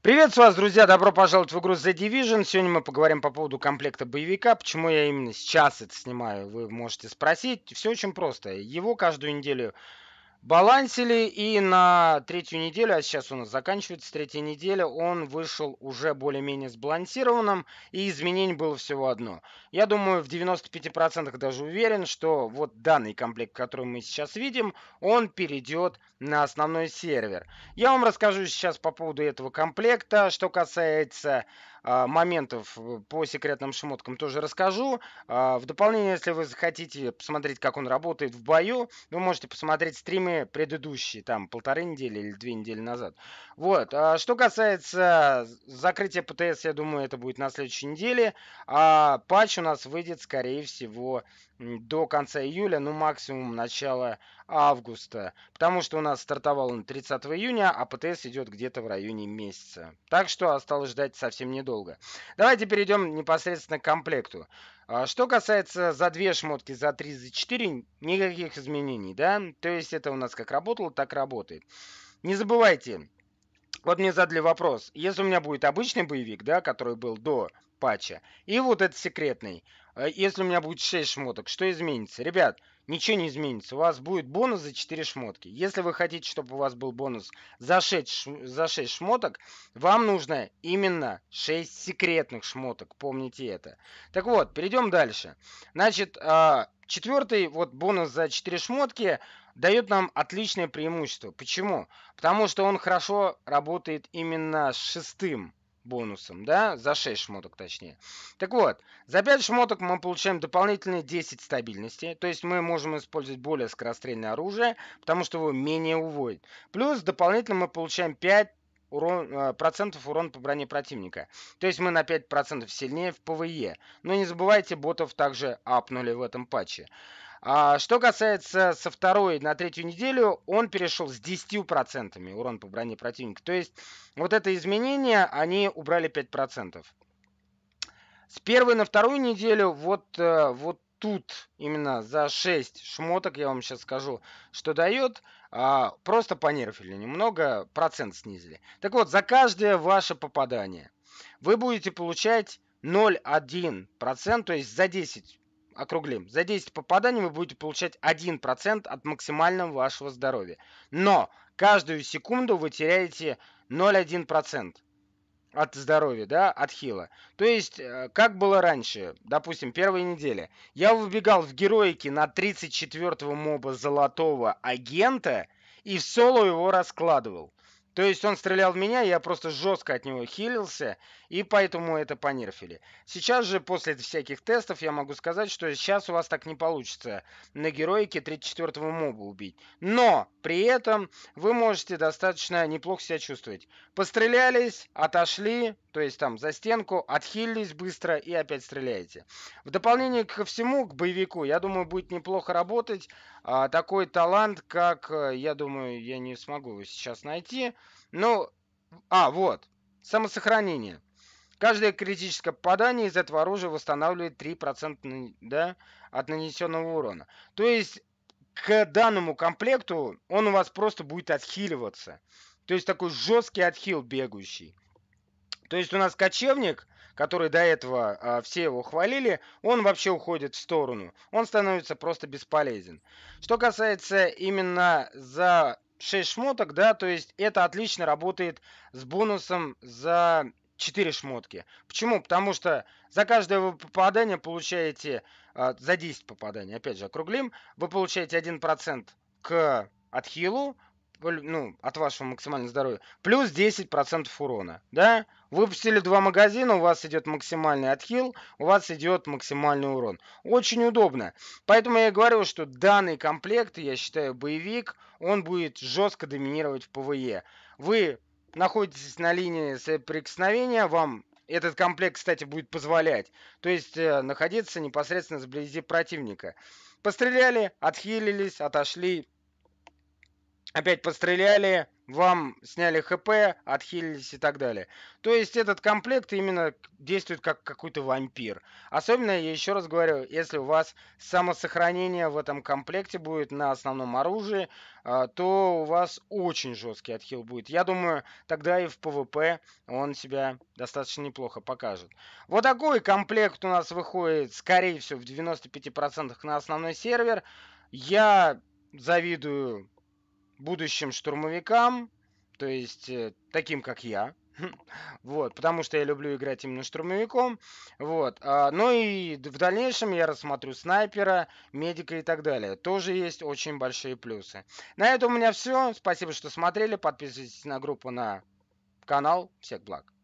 Приветствую вас, друзья! Добро пожаловать в игру The Division. Сегодня мы поговорим по поводу комплекта боевика. Почему я именно сейчас это снимаю, вы можете спросить. Все очень просто. Его каждую неделю балансили и на третью неделю, а сейчас у нас заканчивается третья неделя, он вышел уже более-менее сбалансированным, и изменений было всего одно. Я думаю, в 95% даже уверен, что вот данный комплект, который мы сейчас видим, он перейдет на основной сервер. Я вам расскажу сейчас по поводу этого комплекта, что касается а, моментов э, по секретным шмоткам тоже расскажу. А, в дополнение, если вы захотите посмотреть, как он работает в бою, вы можете посмотреть стримы предыдущие, там, полторы недели или две недели назад. Вот. А, что касается закрытия ПТС, я думаю, это будет на следующей неделе. А патч у нас выйдет, скорее всего, до конца июля, ну максимум начало августа, потому что у нас стартовал он 30 июня, а ПТС идет где-то в районе месяца. Так что осталось ждать совсем недолго долго. Давайте перейдем непосредственно к комплекту. А, что касается за две шмотки, за три, за четыре, никаких изменений, да? То есть это у нас как работало, так работает. Не забывайте, вот мне задали вопрос, если у меня будет обычный боевик, да, который был до патча, и вот этот секретный, а если у меня будет 6 шмоток, что изменится? Ребят, ничего не изменится. У вас будет бонус за 4 шмотки. Если вы хотите, чтобы у вас был бонус за 6, за 6 шмоток, вам нужно именно 6 секретных шмоток. Помните это. Так вот, перейдем дальше. Значит, а, четвертый вот бонус за 4 шмотки дает нам отличное преимущество. Почему? Потому что он хорошо работает именно с шестым бонусом, да, за 6 шмоток точнее. Так вот, за 5 шмоток мы получаем дополнительные 10 стабильности, то есть мы можем использовать более скорострельное оружие, потому что его менее уводит. Плюс дополнительно мы получаем 5 урон, э, процентов урон по броне противника. То есть мы на 5% сильнее в ПВЕ. Но не забывайте, ботов также апнули в этом патче. А, что касается со второй на третью неделю, он перешел с 10% урон по броне противника. То есть вот это изменение, они убрали 5%. С первой на вторую неделю вот, э, вот тут именно за 6 шмоток, я вам сейчас скажу, что дает, а, просто понерфили немного, процент снизили. Так вот, за каждое ваше попадание вы будете получать 0,1%, то есть за 10 округлим, за 10 попаданий вы будете получать 1% от максимального вашего здоровья. Но каждую секунду вы теряете 0,1% от здоровья, да, от хила. То есть, э, как было раньше, допустим, первой недели, Я выбегал в героике на 34 моба золотого агента и в соло его раскладывал. То есть он стрелял в меня, я просто жестко от него хилился, и поэтому это понерфили. Сейчас же, после всяких тестов, я могу сказать, что сейчас у вас так не получится на героике 34-го моба убить. Но при этом вы можете достаточно неплохо себя чувствовать. Пострелялись, отошли, то есть там за стенку, отхилились быстро и опять стреляете. В дополнение ко всему, к боевику, я думаю, будет неплохо работать а, такой талант, как, э, я думаю, я не смогу его сейчас найти. Ну, а, вот, самосохранение. Каждое критическое попадание из этого оружия восстанавливает 3% да, от нанесенного урона. То есть к данному комплекту он у вас просто будет отхиливаться. То есть такой жесткий отхил бегающий. То есть у нас кочевник, который до этого а, все его хвалили, он вообще уходит в сторону. Он становится просто бесполезен. Что касается именно за 6 шмоток, да, то есть это отлично работает с бонусом за 4 шмотки. Почему? Потому что за каждое вы попадание получаете, э, за 10 попаданий, опять же, округлим, вы получаете 1% к отхилу, ну, от вашего максимального здоровья, плюс 10% урона, да? Выпустили два магазина, у вас идет максимальный отхил, у вас идет максимальный урон. Очень удобно. Поэтому я говорю, что данный комплект, я считаю, боевик, он будет жестко доминировать в ПВЕ. Вы находитесь на линии соприкосновения, вам этот комплект, кстати, будет позволять. То есть э, находиться непосредственно вблизи противника. Постреляли, отхилились, отошли, опять постреляли, вам сняли ХП, отхилились и так далее. То есть этот комплект именно действует как какой-то вампир. Особенно, я еще раз говорю, если у вас самосохранение в этом комплекте будет на основном оружии, а, то у вас очень жесткий отхил будет. Я думаю, тогда и в ПВП он себя достаточно неплохо покажет. Вот такой комплект у нас выходит, скорее всего, в 95% на основной сервер. Я завидую будущим штурмовикам, то есть э, таким, как я. Вот, потому что я люблю играть именно штурмовиком. Вот. А, ну и в дальнейшем я рассмотрю снайпера, медика и так далее. Тоже есть очень большие плюсы. На этом у меня все. Спасибо, что смотрели. Подписывайтесь на группу, на канал. Всех благ.